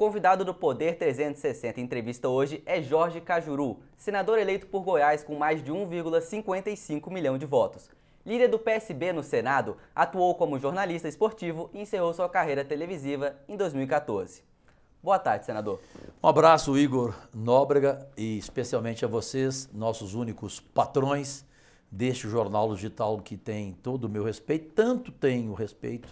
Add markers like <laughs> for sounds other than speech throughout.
convidado do Poder 360 em entrevista hoje é Jorge Cajuru, senador eleito por Goiás com mais de 1,55 milhão de votos. Líder do PSB no Senado, atuou como jornalista esportivo e encerrou sua carreira televisiva em 2014. Boa tarde, senador. Um abraço, Igor Nóbrega, e especialmente a vocês, nossos únicos patrões deste jornal digital que tem todo o meu respeito, tanto tem o respeito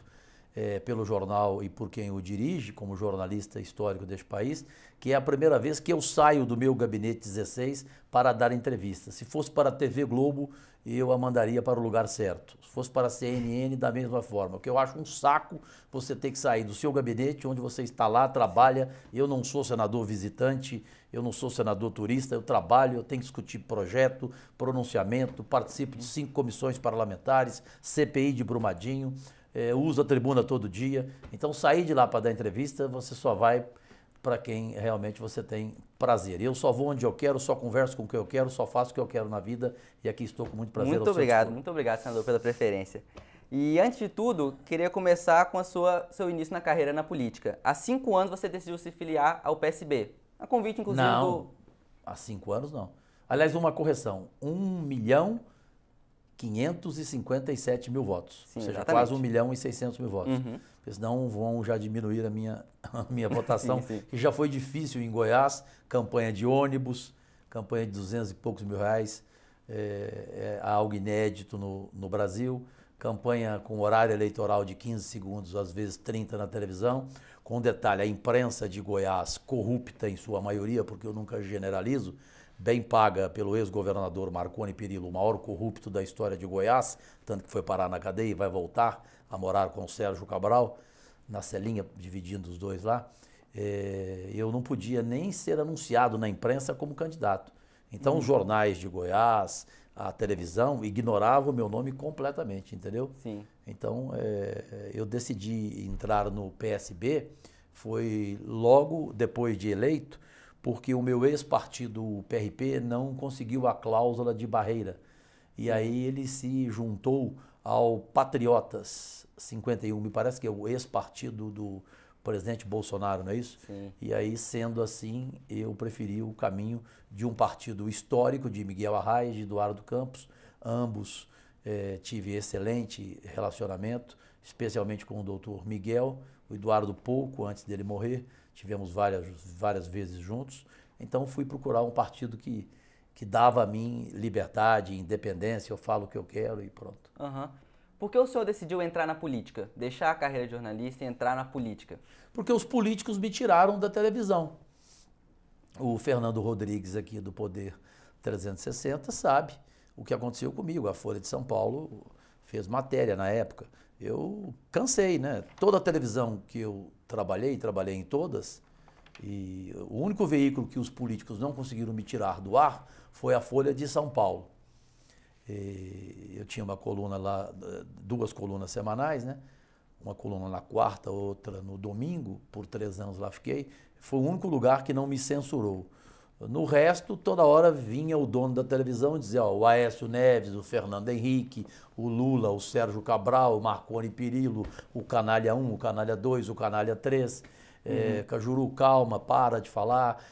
é, pelo jornal e por quem o dirige, como jornalista histórico deste país, que é a primeira vez que eu saio do meu gabinete 16 para dar entrevista. Se fosse para a TV Globo, eu a mandaria para o lugar certo. Se fosse para a CNN, da mesma forma. que eu acho um saco você ter que sair do seu gabinete, onde você está lá, trabalha. Eu não sou senador visitante, eu não sou senador turista, eu trabalho, eu tenho que discutir projeto, pronunciamento, participo de cinco comissões parlamentares, CPI de Brumadinho é, uso a tribuna todo dia. Então, sair de lá para dar entrevista, você só vai para quem realmente você tem prazer. Eu só vou onde eu quero, só converso com o que eu quero, só faço o que eu quero na vida e aqui estou com muito prazer. Muito obrigado, muito obrigado, senador, pela preferência. E antes de tudo, queria começar com a sua seu início na carreira na política. Há cinco anos você decidiu se filiar ao PSB. A convite, inclusive, não, do... há cinco anos não. Aliás, uma correção, um milhão 557 mil votos. Sim, ou seja, exatamente. quase 1 milhão e 600 mil votos. Uhum. não vão já diminuir a minha, <laughs> a minha <laughs> votação, sim, sim. que já foi difícil em Goiás, campanha de ônibus, campanha de 200 e poucos mil reais, é, é algo inédito no, no Brasil, campanha com horário eleitoral de 15 segundos, às vezes 30 na televisão, com detalhe, a imprensa de Goiás corrupta em sua maioria, porque eu nunca generalizo, bem paga pelo ex-governador Marconi Perillo, o maior corrupto da história de Goiás, tanto que foi parar na cadeia e vai voltar a morar com o Sérgio Cabral, na celinha, dividindo os dois lá, é, eu não podia nem ser anunciado na imprensa como candidato. Então, os uhum. jornais de Goiás, a televisão, ignoravam o meu nome completamente, entendeu? Sim. Então, é, eu decidi entrar no PSB, foi logo depois de eleito, porque o meu ex-partido, o PRP, não conseguiu a cláusula de barreira. E uhum. aí ele se juntou ao Patriotas 51, me parece que é o ex-partido do presidente Bolsonaro, não é isso? Sim. E aí, sendo assim, eu preferi o caminho de um partido histórico, de Miguel Arraes, de Eduardo Campos, ambos eh, tive excelente relacionamento, especialmente com o doutor Miguel, o Eduardo pouco antes dele morrer, tivemos várias, várias vezes juntos. Então fui procurar um partido que, que dava a mim liberdade, independência, eu falo o que eu quero e pronto. Uhum. Por que o senhor decidiu entrar na política? Deixar a carreira de jornalista e entrar na política? Porque os políticos me tiraram da televisão. O Fernando Rodrigues, aqui do Poder 360, sabe o que aconteceu comigo. A Folha de São Paulo fez matéria na época. Eu cansei, né? Toda a televisão que eu trabalhei, trabalhei em todas, e o único veículo que os políticos não conseguiram me tirar do ar foi a Folha de São Paulo. E eu tinha uma coluna lá, duas colunas semanais, né? Uma coluna na quarta, outra no domingo, por três anos lá fiquei. Foi o único lugar que não me censurou. No resto, toda hora vinha o dono da televisão e dizia: ó, o Aécio Neves, o Fernando Henrique, o Lula, o Sérgio Cabral, o Marconi Pirillo, o Canalha 1, o Canalha 2, o Canalha 3. É, eh, uhum. Cajuru, calma, para de falar.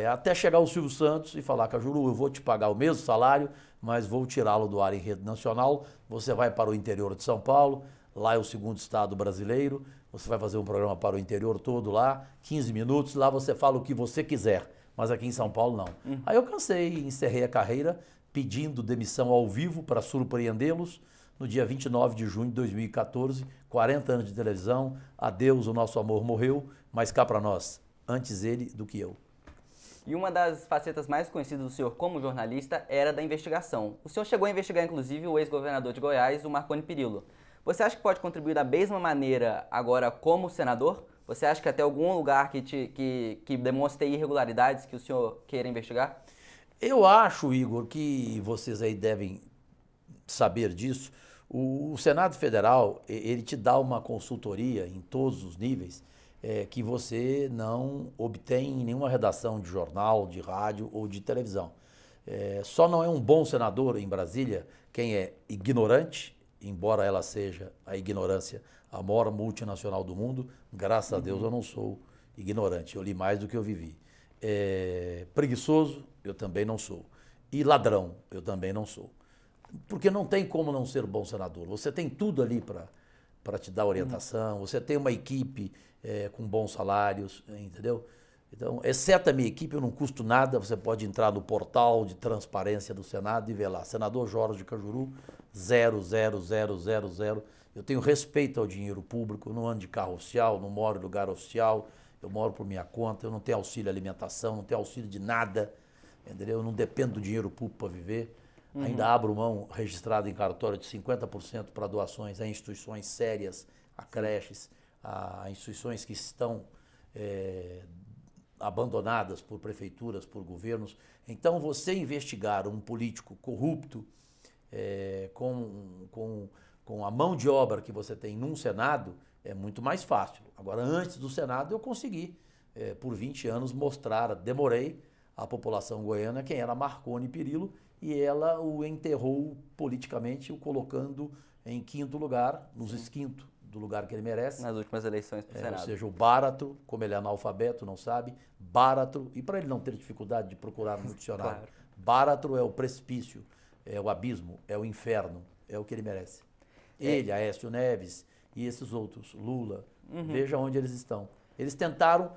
É, até chegar o Silvio Santos e falar: Cajuru, eu vou te pagar o mesmo salário, mas vou tirá-lo do ar em rede nacional. Você vai para o interior de São Paulo, lá é o segundo estado brasileiro. Você vai fazer um programa para o interior todo lá, 15 minutos. Lá você fala o que você quiser mas aqui em São Paulo não. Uhum. Aí eu cansei, encerrei a carreira pedindo demissão ao vivo para surpreendê-los. No dia 29 de junho de 2014, 40 anos de televisão, adeus, o nosso amor morreu, mas cá para nós, antes ele do que eu. E uma das facetas mais conhecidas do senhor como jornalista era da investigação. O senhor chegou a investigar, inclusive, o ex-governador de Goiás, o Marconi Perillo. Você acha que pode contribuir da mesma maneira agora como senador? Você acha que até algum lugar que, te, que, que demonstre irregularidades que o senhor queira investigar? Eu acho, Igor, que vocês aí devem saber disso. O, o Senado Federal, ele te dá uma consultoria em todos os níveis é, que você não obtém em nenhuma redação de jornal, de rádio ou de televisão. É, só não é um bom senador em Brasília quem é ignorante, embora ela seja a ignorância, a maior multinacional do mundo, graças uhum. a Deus uhum. eu não sou ignorante, eu li mais do que eu vivi. É, preguiçoso, eu também não sou. E ladrão, eu também não sou. Porque não tem como não ser bom senador. Você tem tudo ali para te dar orientação, uhum. você tem uma equipe é, com bons salários, entendeu? Então, exceto a minha equipe, eu não custo nada, você pode entrar no portal de transparência do Senado e ver lá, senador Jorge Cajuru, 00000. Eu tenho respeito ao dinheiro público, não ando de carro oficial, não moro em lugar oficial, eu moro por minha conta, eu não tenho auxílio alimentação, não tenho auxílio de nada, entendeu? Eu não dependo do dinheiro público para viver. Uhum. Ainda abro mão, registrado em cartório, de 50% para doações a instituições sérias, a creches, a instituições que estão é, abandonadas por prefeituras, por governos. Então, você investigar um político corrupto é, com, com, com a mão de obra que você tem num Senado é muito mais fácil. Agora, antes do Senado, eu consegui, é, por 20 anos, mostrar, demorei à população goiana quem era Marconi Perillo e ela o enterrou politicamente, o colocando em quinto lugar, nos esquinto do lugar que ele merece. Nas últimas eleições para o é, Senado. Ou seja, o barato, como ele é analfabeto, não sabe, barato e para ele não ter dificuldade de procurar no dicionário, <laughs> claro. é o precipício, é o abismo, é o inferno, é o que ele merece. É. Ele, Aécio Neves e esses outros, Lula, uhum. veja onde eles estão. Eles tentaram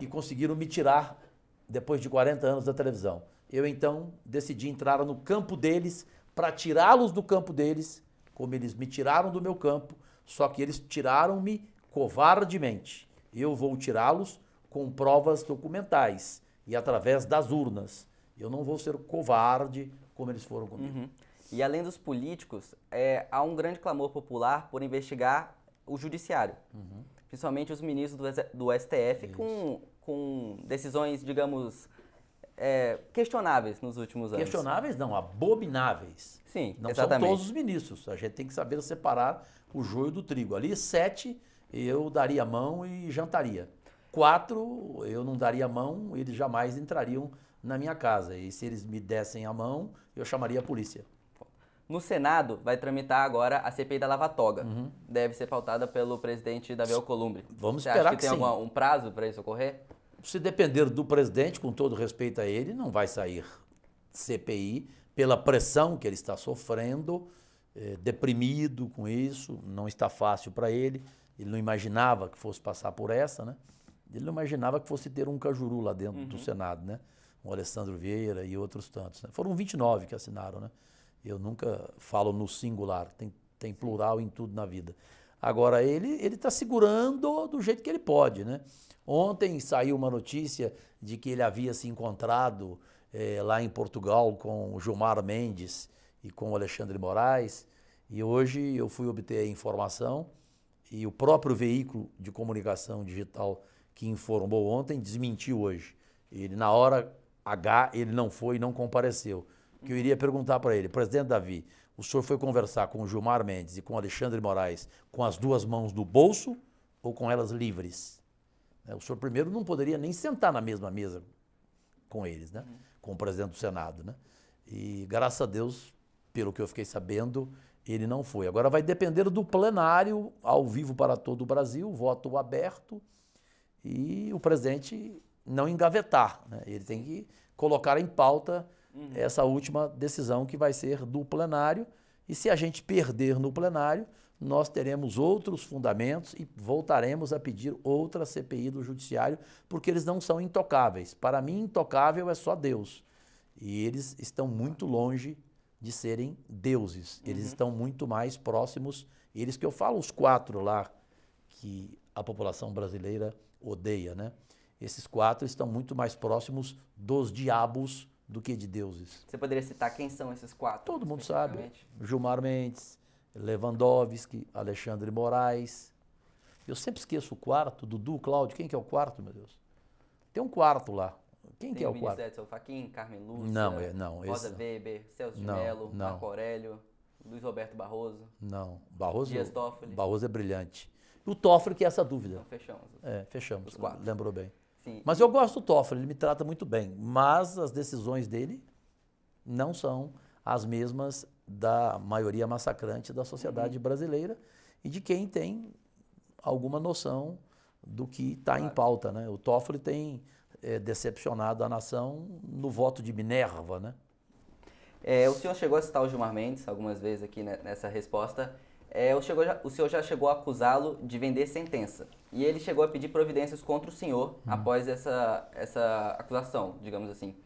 e conseguiram me tirar depois de 40 anos da televisão. Eu então decidi entrar no campo deles para tirá-los do campo deles, como eles me tiraram do meu campo só que eles tiraram-me covardemente. Eu vou tirá-los com provas documentais e através das urnas. Eu não vou ser covarde como eles foram comigo. Uhum. E além dos políticos, é, há um grande clamor popular por investigar o judiciário, uhum. principalmente os ministros do, do STF, com, com decisões, digamos, é, questionáveis nos últimos anos. Questionáveis não, abomináveis. Sim, não exatamente. são todos os ministros. A gente tem que saber separar o joio do trigo. Ali, sete, eu daria a mão e jantaria. Quatro, eu não daria a mão, eles jamais entrariam na minha casa. E se eles me dessem a mão, eu chamaria a polícia. No Senado vai tramitar agora a CPI da Lava Toga. Uhum. Deve ser pautada pelo presidente Davi Alcolumbre. Vamos Você esperar acha que, que tem sim. Algum, um prazo para isso ocorrer? Se depender do presidente, com todo respeito a ele, não vai sair CPI pela pressão que ele está sofrendo é, deprimido com isso, não está fácil para ele. Ele não imaginava que fosse passar por essa, né? Ele não imaginava que fosse ter um Cajuru lá dentro uhum. do Senado, né? O Alessandro Vieira e outros tantos. Né? Foram 29 que assinaram, né? Eu nunca falo no singular, tem, tem plural em tudo na vida. Agora, ele está segurando do jeito que ele pode, né? Ontem saiu uma notícia de que ele havia se encontrado é, lá em Portugal com o Gilmar Mendes, e com o Alexandre Moraes. E hoje eu fui obter a informação e o próprio veículo de comunicação digital que informou ontem desmentiu hoje. Ele, na hora H, ele não foi e não compareceu. Que eu iria perguntar para ele, presidente Davi, o senhor foi conversar com o Gilmar Mendes e com o Alexandre Moraes com as duas mãos no bolso ou com elas livres? É, o senhor primeiro não poderia nem sentar na mesma mesa com eles, né? Uhum. Com o presidente do Senado, né? E graças a Deus pelo que eu fiquei sabendo, ele não foi. Agora vai depender do plenário, ao vivo para todo o Brasil, voto aberto, e o presidente não engavetar. Né? Ele tem que colocar em pauta uhum. essa última decisão que vai ser do plenário. E se a gente perder no plenário, nós teremos outros fundamentos e voltaremos a pedir outra CPI do Judiciário, porque eles não são intocáveis. Para mim, intocável é só Deus. E eles estão muito longe de serem deuses. Eles uhum. estão muito mais próximos, eles que eu falo, os quatro lá, que a população brasileira odeia, né? Esses quatro estão muito mais próximos dos diabos do que de deuses. Você poderia citar quem são esses quatro? Todo mundo sabe. Gilmar Mendes, Lewandowski, Alexandre Moraes. Eu sempre esqueço o quarto, Dudu, Cláudio. Quem que é o quarto, meu Deus? Tem um quarto lá. Quem Tem que é o quarto? Edson Fachin, Carmen Lúcia, não, é, não, Rosa esse, Weber, Celso de Mello, Marco Aurélio, Luiz Roberto Barroso. Não, Barroso, Dias Toffoli. Barroso é brilhante. O Toffoli que é essa dúvida. Então, fechamos. É, fechamos. Os quatro. Lembrou bem. Sim. Mas eu gosto do Toffoli, ele me trata muito bem. Mas as decisões dele não são as mesmas da maioria massacrante da sociedade uhum. brasileira e de quem tem alguma noção do que está claro. em pauta. Né? O Toffoli tem é, decepcionado a nação no voto de Minerva, né? É, o senhor chegou a citar o Gilmar Mendes algumas vezes aqui nessa resposta. É, o, já, o, senhor já chegou a acusá-lo de vender sentença. E ele chegou a pedir providências contra o senhor hum. após essa, essa acusação, digamos assim.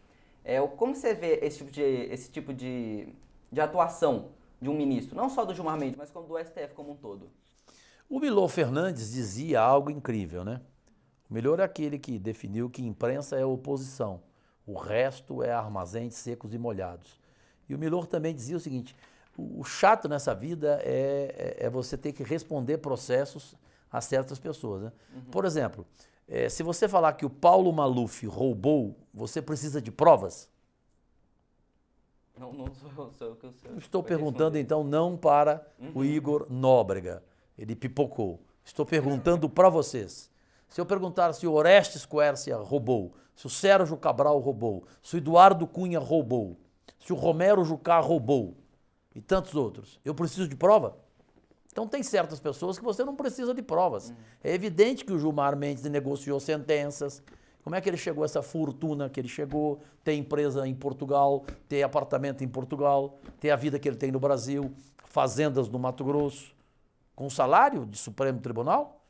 É, como você vê esse tipo, de, esse tipo de, de atuação de um ministro, não só do Gilmar Mendes, mas como do STF como um todo? O Milô Fernandes dizia algo incrível, né? Melhor é aquele que definiu que imprensa é oposição, o resto é armazém de secos e molhados. E o Milor também dizia o seguinte: o chato nessa vida é, é, é você ter que responder processos a certas pessoas. Né? Uhum. Por exemplo, é, se você falar que o Paulo Maluf roubou, você precisa de provas? Não, não sou, sou, sou, sou. Estou perguntando responder. então não para uhum. o Igor Nóbrega, ele pipocou. Estou perguntando para vocês. Se eu perguntar se o Orestes Coércia roubou, se o Sérgio Cabral roubou, se o Eduardo Cunha roubou, se o Romero Jucá roubou e tantos outros, eu preciso de prova? Então tem certas pessoas que você não precisa de provas. Uhum. É evidente que o Gilmar Mendes negociou sentenças. Como é que ele chegou a essa fortuna que ele chegou? Ter empresa em Portugal, ter apartamento em Portugal, ter a vida que ele tem no Brasil, fazendas no Mato Grosso, com salário de Supremo Tribunal?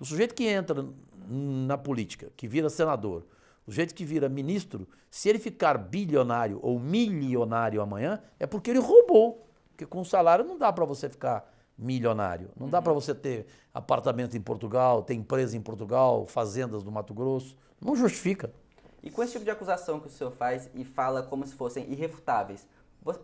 O sujeito que entra na política, que vira senador, o sujeito que vira ministro, se ele ficar bilionário ou milionário amanhã, é porque ele roubou. Porque com salário não dá para você ficar milionário. Não dá para uhum. você ter apartamento em Portugal, ter empresa em Portugal, fazendas no Mato Grosso. Não justifica. E com esse tipo de acusação que o senhor faz e fala como se fossem irrefutáveis,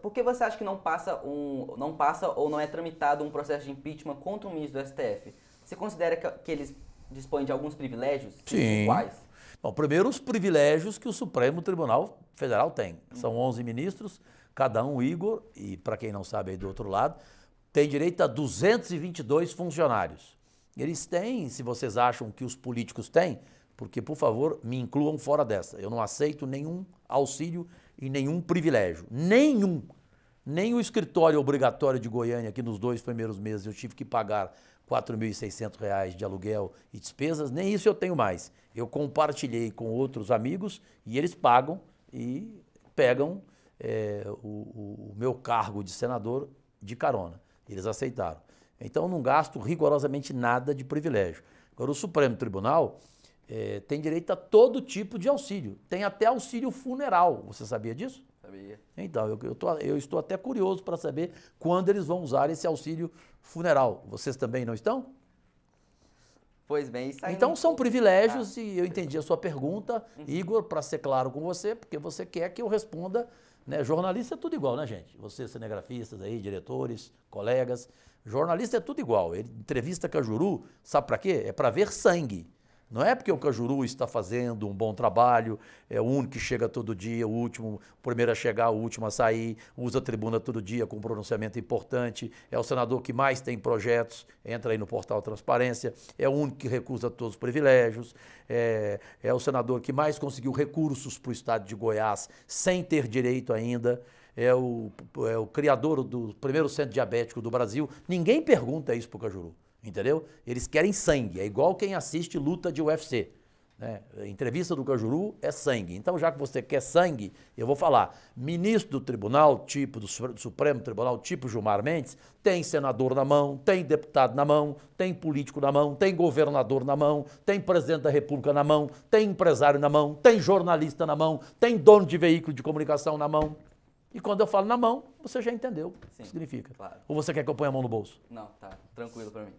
por que você acha que não passa, um, não passa ou não é tramitado um processo de impeachment contra um ministro do STF? Você considera que, que eles dispõem de alguns privilégios? Sim. Quais? Bom, primeiro os privilégios que o Supremo Tribunal Federal tem. São 11 ministros, cada um Igor, e para quem não sabe aí do outro lado, tem direito a 222 funcionários. Eles têm, se vocês acham que os políticos têm, porque, por favor, me incluam fora dessa. Eu não aceito nenhum auxílio e nenhum privilégio. Nenhum. Nem o escritório obrigatório de Goiânia, que nos dois primeiros meses eu tive que pagar 4.600 reais de aluguel e despesas, nem isso eu tenho mais. Eu compartilhei com outros amigos e eles pagam e pegam é, o, o meu cargo de senador de carona. Eles aceitaram. Então eu não gasto rigorosamente nada de privilégio. Agora, o Supremo Tribunal é, tem direito a todo tipo de auxílio. Tem até auxílio funeral. Você sabia disso? Sabia. Então, eu, eu, tô, eu estou até curioso para saber quando eles vão usar esse auxílio funeral. Vocês também não estão? Pois bem, isso aí Então são tá. privilégios tá. e eu entendi a sua pergunta, uhum. Igor, para ser claro com você, porque você quer que eu responda, né? Jornalista é tudo igual, né, gente? Vocês cinegrafistas aí, diretores, colegas, jornalista é tudo igual. Ele entrevista Cajuru, sabe para quê? É para ver sangue. Não é porque o Cajuru está fazendo um bom trabalho, é o único que chega todo dia, o último, o primeiro a chegar, o último a sair, usa a tribuna todo dia com um pronunciamento importante, é o senador que mais tem projetos, entra aí no portal Transparência, é o único que recusa todos os privilégios, é, é o senador que mais conseguiu recursos para o estado de Goiás sem ter direito ainda. É o, é o criador do primeiro centro diabético do Brasil. Ninguém pergunta isso para o Cajuru entendeu? Eles querem sangue, é igual quem assiste luta de UFC. Né? Entrevista do Cajuru é sangue. Então, já que você quer sangue, eu vou falar. Ministro do Tribunal, tipo do Supremo Tribunal, tipo Gilmar Mendes, tem senador na mão, tem deputado na mão, tem político na mão, tem governador na mão, tem presidente da República na mão, tem empresário na mão, tem jornalista na mão, tem dono de veículo de comunicação na mão. E quando eu falo na mão, você já entendeu Sim, o que significa. Claro. Ou você quer que eu ponha a mão no bolso? Não, tá tranquilo para mim.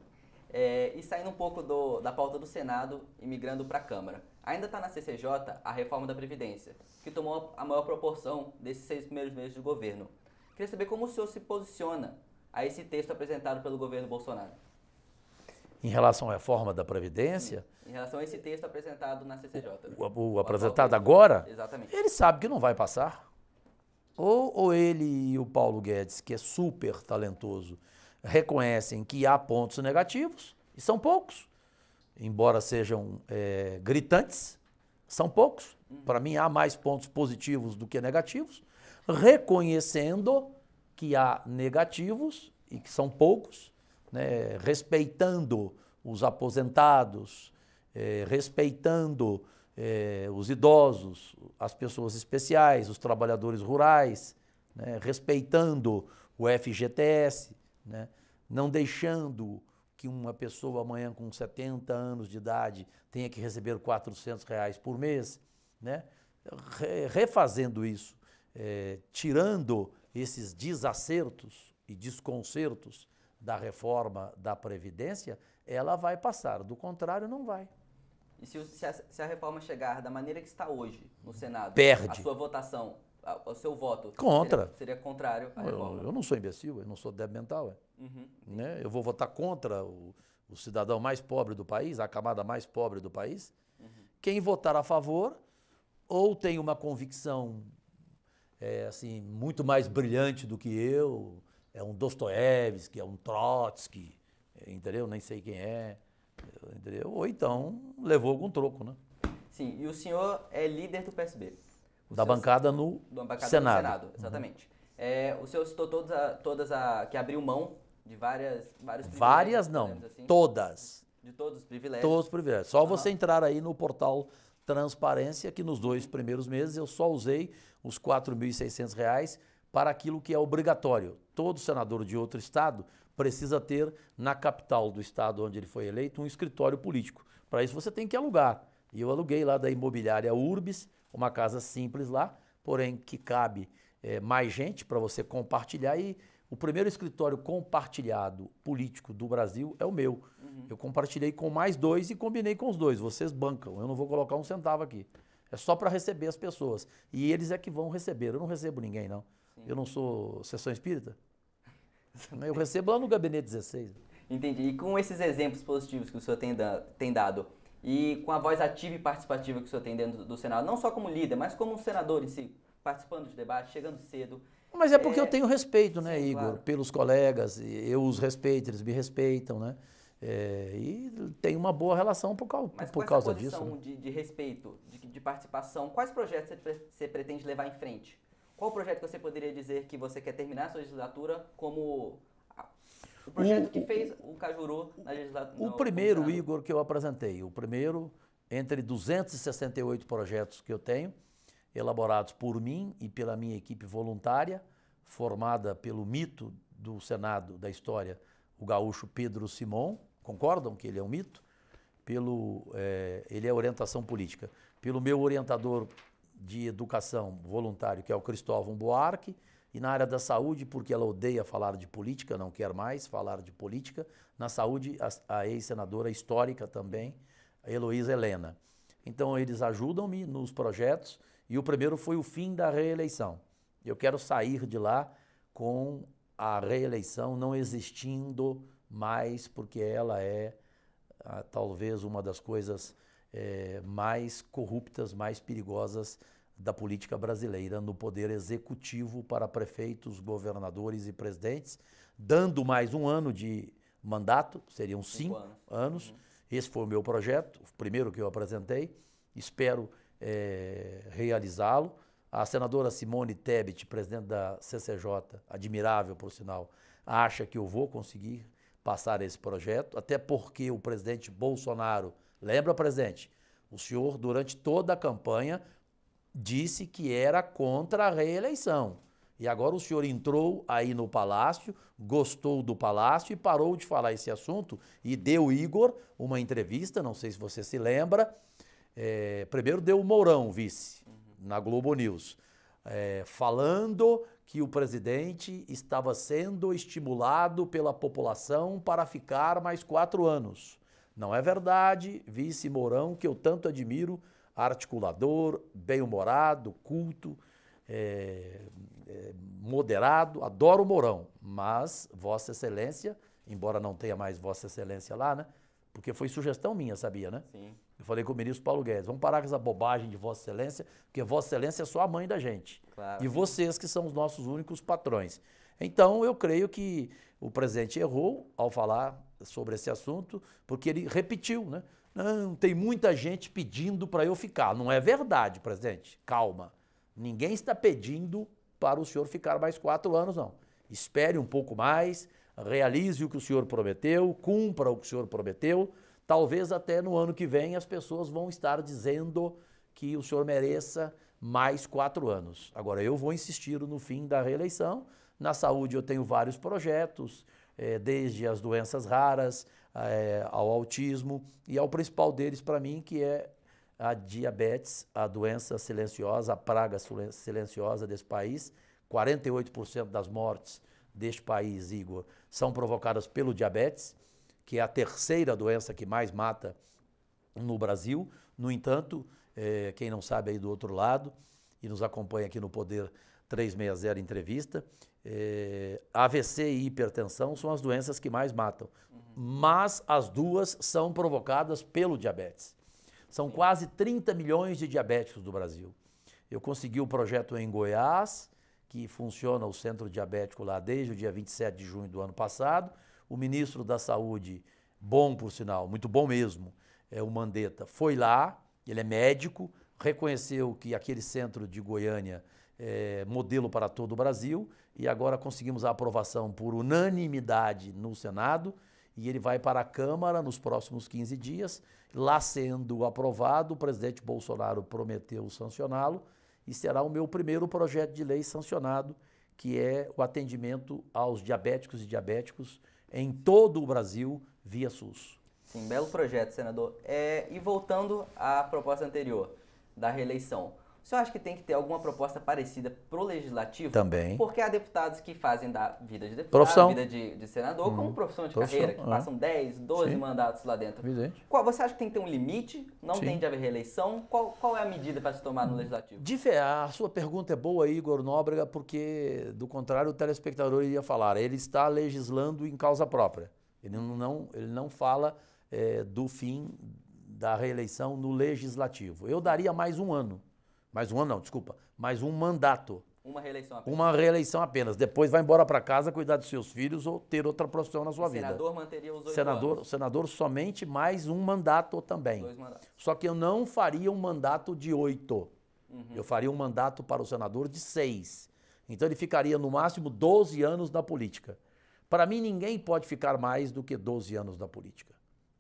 É, e saindo um pouco do, da pauta do Senado e migrando para a Câmara. Ainda está na CCJ a reforma da Previdência, que tomou a maior proporção desses seis primeiros meses de governo. Queria saber como o senhor se posiciona a esse texto apresentado pelo governo Bolsonaro. Em relação à reforma da Previdência? Sim, em relação a esse texto apresentado na CCJ. O, o, o apresentado agora? Exatamente. Ele sabe que não vai passar. Ou, ou ele e o Paulo Guedes, que é super talentoso, reconhecem que há pontos negativos, e são poucos, embora sejam é, gritantes, são poucos. Para mim, há mais pontos positivos do que negativos, reconhecendo que há negativos e que são poucos, né, respeitando os aposentados, é, respeitando é, os idosos, as pessoas especiais, os trabalhadores rurais, né, respeitando o FGTS, né? não deixando que uma pessoa amanhã com 70 anos de idade tenha que receber 400 reais por mês, né? Re refazendo isso, é, tirando esses desacertos e desconcertos da reforma da Previdência, ela vai passar, do contrário, não vai. E se, se, a, se a reforma chegar da maneira que está hoje no Senado, Perde. a sua votação o seu voto contra seria, seria contrário à eu, Eu não sou imbecil, eu não sou débil mental. É. Uhum. Né? Eu vou votar contra o, o, cidadão mais pobre do país, a camada mais pobre do país. Uhum. Quem votar a favor ou tem uma convicção é, assim muito mais brilhante do que eu, é um Dostoiévski, é um Trotsky, é, entendeu? Nem sei quem é, entendeu? Ou então levou algum troco, né? Sim, e o senhor é líder do PSB da bancada no da bancada Senado. Senado uhum. exatamente. Uhum. É, o senhor citou todas a, todas a, que abriu mão de várias vários Várias não, assim, todas. De todos os privilégios. Todos os privilégios. Só uhum. você entrar aí no portal Transparência, que nos dois primeiros meses eu só usei os R$ 4.600 para aquilo que é obrigatório. Todo senador de outro estado precisa ter na capital do estado onde ele foi eleito um escritório político. Para isso você tem que alugar. E eu aluguei lá da imobiliária Urbis, uma casa simples lá, porém que cabe é, mais gente para você compartilhar. E o primeiro escritório compartilhado político do Brasil é o meu. Uhum. Eu compartilhei com mais dois e combinei com os dois. Vocês bancam, eu não vou colocar um centavo aqui. É só para receber as pessoas. E eles é que vão receber. Eu não recebo ninguém, não. Sim. Eu não sou sessão espírita. <laughs> Eu recebo lá no gabinete 16. Entendi. E com esses exemplos positivos que o senhor tem, tem dado, e com a voz ativa e participativa que o senhor tem dentro do Senado, não só como líder, mas como um senador em si, participando de debate, chegando cedo. Mas é porque é... eu tenho respeito, né, Sim, Igor, claro. pelos colegas, eu os respeito, eles me respeitam, né? É, e tem uma boa relação por, causa, Mas por é causa disso. Né? De, de respeito, de, de participação, quais projetos você, pre, você pretende levar em frente? Qual projeto você poderia dizer que você quer terminar a sua legislatura como o projeto o, que fez o Cajuru na legislatura. O primeiro, Igor, que eu apresentei, o primeiro, entre 268 projetos que eu tenho, elaborados por mim e pela minha equipe voluntária, formada pelo mito do Senado da história, o gaúcho Pedro Simon, concordam que ele é um mito? Pelo, é, ele é orientação política. Pelo meu orientador de educação voluntário, que é o Cristóvão Buarque, e na área da saúde, porque ela odeia falar de política, não quer mais falar de política. Na saúde, a, a ex-senadora histórica também, Heloísa Helena. Então, eles ajudam-me nos projetos e o primeiro foi o fim da reeleição. Eu quero sair de lá com a reeleição não existindo mais, porque ela é ah, talvez uma das coisas eh, mais corruptas, mais perigosas da política brasileira no poder executivo para prefeitos, governadores e presidentes, dando mais um ano de mandato, seriam cinco, cinco anos. anos. Uhum. Esse foi o meu projeto, o primeiro que eu apresentei. Espero é, realizá-lo. A senadora Simone Tebet, presidente da CCJ, admirável por sinal, acha que eu vou conseguir passar esse projeto, até porque o presidente Bolsonaro, lembra, presidente, o senhor, durante toda a campanha, disse que era contra a reeleição. E agora o senhor entrou aí no palácio, gostou do palácio e parou de falar esse assunto e deu Igor uma entrevista, não sei se você se lembra. É, primeiro deu o Mourão, vice, na Globo News, é, falando que o presidente estava sendo estimulado pela população para ficar mais quatro anos. Não é verdade, vice Mourão, que eu tanto admiro, articulador, bem-humorado, culto, é, é, moderado. Adoro o Mourão, mas Vossa Excelência, embora não tenha mais Vossa Excelência lá, né? Porque foi sugestão minha, sabia, né? Sim. Eu falei com o ministro Paulo Guedes, vamos parar com essa bobagem de Vossa Excelência, porque Vossa Excelência é só a mãe da gente. Claro, e vocês que são os nossos únicos patrões. Então, eu creio que o presidente errou ao falar sobre esse assunto, porque ele repetiu, né? Não, tem muita gente pedindo para eu ficar. Não é verdade, presidente. Calma. Ninguém está pedindo para o senhor ficar mais quatro anos, não. Espere um pouco mais, realize o que o senhor prometeu, cumpra o que o senhor prometeu. Talvez até no ano que vem as pessoas vão estar dizendo que o senhor mereça mais quatro anos. Agora, eu vou insistir no fim da reeleição. Na saúde, eu tenho vários projetos, eh, desde as doenças raras é, ao autismo e ao principal deles para mim, que é a diabetes, a doença silenciosa, a praga silenciosa desse país. 48% das mortes deste país, Igor, são provocadas pelo diabetes, que é a terceira doença que mais mata no Brasil. No entanto, é, quem não sabe aí do outro lado e nos acompanha aqui no Poder 360 Entrevista, é, eh, AVC e hipertensão são as doenças que mais matam mas as duas são provocadas pelo diabetes. São quase 30 milhões de diabéticos do Brasil. Eu consegui o um projeto em Goiás, que funciona o centro diabético lá desde o dia 27 de junho do ano passado. O ministro da Saúde, bom por sinal, muito bom mesmo, é o Mandetta, foi lá, ele é médico, reconheceu que aquele centro de Goiânia é modelo para todo o Brasil e agora conseguimos a aprovação por unanimidade no Senado e ele vai para a Câmara nos próximos 15 dias. Lá sendo aprovado, o presidente Bolsonaro prometeu sancioná-lo e será o meu primeiro projeto de lei sancionado, que é o atendimento aos diabéticos e diabéticos em todo o Brasil via SUS. Sim, belo projeto, senador. É, e voltando à proposta anterior da reeleição, o senhor acha que tem que ter alguma proposta parecida pro legislativo? Também. Porque há deputados que fazem da vida de deputado, profissão. vida de, de senador, hum. como uhum. profissão de profissão, carreira, que é. passam 10, 12 Sim. mandatos lá dentro. Evidente. Qual, você acha que tem que ter um limite? Não Sim. tem de haver reeleição? Qual, qual é a medida para se tomar no legislativo? De fé, a sua pergunta é boa, Igor Nóbrega, porque do contrário o telespectador iria falar. Ele está legislando em causa própria. Ele não, ele não fala é, do fim da reeleição no legislativo. Eu daria mais um ano mais um ano não, desculpa. Mais um mandato. Uma reeleição apenas. Uma reeleição apenas. Depois vai embora para casa cuidar dos seus filhos ou ter outra profissão na sua senador vida. Senador manteria os oito senador, anos. Senador somente mais um mandato também. Dois mandatos. Só que eu não faria um mandato de oito. Uhum. Eu faria um mandato para o senador de seis. Então ele ficaria no máximo 12 anos na política. Para mim, ninguém pode ficar mais do que 12 anos na política.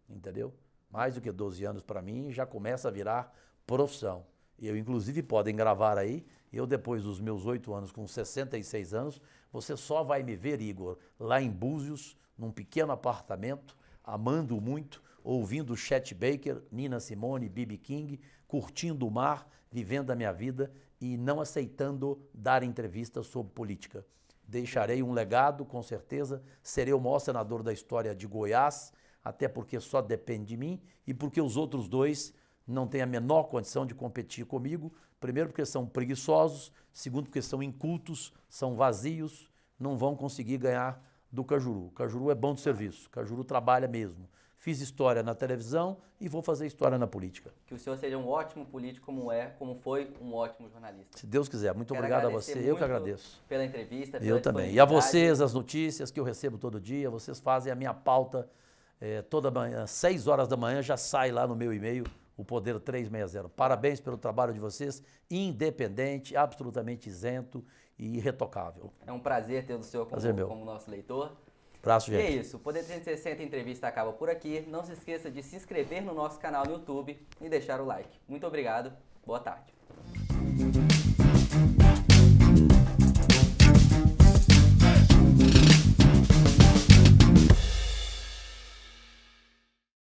Entendeu? Mais do que 12 anos para mim já começa a virar profissão. Eu, inclusive, podem gravar aí. Eu, depois dos meus oito anos, com 66 anos, você só vai me ver, Igor, lá em Búzios, num pequeno apartamento, amando muito, ouvindo Chet Baker, Nina Simone, B.B. King, curtindo o mar, vivendo a minha vida e não aceitando dar entrevistas sobre política. Deixarei um legado, com certeza, serei o maior senador da história de Goiás, até porque só depende de mim e porque os outros dois não têm a menor condição de competir comigo, primeiro porque são preguiçosos, segundo porque são incultos, são vazios, não vão conseguir ganhar do Cajuru. Cajuru é bom de serviço, Cajuru trabalha mesmo. Fiz história na televisão e vou fazer história na política. Que o senhor seja um ótimo político, como é, como foi um ótimo jornalista. Se Deus quiser. Muito Quero obrigado a você. Eu que agradeço. Pela entrevista. Pela eu também. E a vocês, as notícias que eu recebo todo dia. Vocês fazem a minha pauta é, toda manhã, 6 horas da manhã, já sai lá no meu e-mail o Poder 360. Parabéns pelo trabalho de vocês, independente, absolutamente isento e irretocável. É um prazer ter o senhor como, prazer meu. como nosso leitor. Abraço, gente. E é isso, o Poder 360 Entrevista acaba por aqui. Não se esqueça de se inscrever no nosso canal no YouTube e deixar o like. Muito obrigado, boa tarde.